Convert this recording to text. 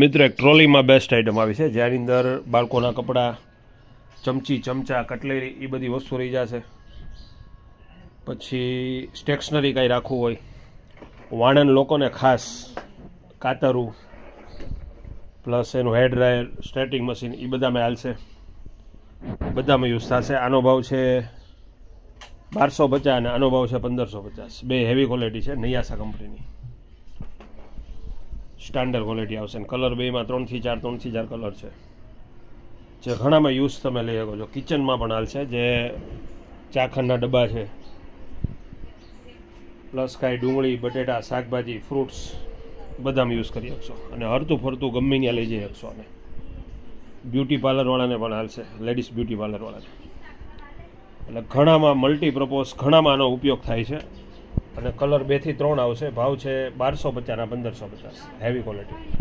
મિત્ર એક ટ્રોલીમાં best item આવી છે જેની અંદર બાળકોના કપડાં ચમચી ચમચા કટલેરી એ બધી વસ્તુ રહી જશે પછી સ્ટેશનરી કાંઈ રાખવું હોય વાણન લોકોને ખાસ કાતરું પ્લસ એનું હેડ ડ્રાયર સ્ટેટિંગ મશીન એ બધામાં હાલશે બધામાં યુઝ થશે આનો ભાવ છે બારસો પચાસ અને આનો ભાવ છે પંદરસો પચાસ બે હેવી ક્વોલિટી છે નૈયાસા કંપનીની સ્ટાન્ડર્ડ ક્વોલિટી આવશે અને કલર બેમાં ત્રણથી ચાર ત્રણથી ચાર કલર છે જે ઘણામાં યુઝ તમે લઈ શકો છો કિચનમાં પણ હાલશે જે ચાખંડના ડબ્બા છે પ્લસ કાંઈ ડુંગળી બટેટા શાકભાજી ફ્રૂટ્સ બધામાં યુઝ કરી શકશો અને હરતું ફરતું ગમે ત્યાં લઈ જઈ શકશો અને બ્યુટી પાર્લરવાળાને પણ હાલશે લેડીઝ બ્યુટી પાર્લરવાળાને એટલે ઘણામાં મલ્ટીપ્રપોઝ ઘણામાં આનો ઉપયોગ થાય છે અને કલર બેથી ત્રણ આવશે ભાવ છે બારસો પચાસના પંદરસો પચાસ હેવી ક્વોલિટી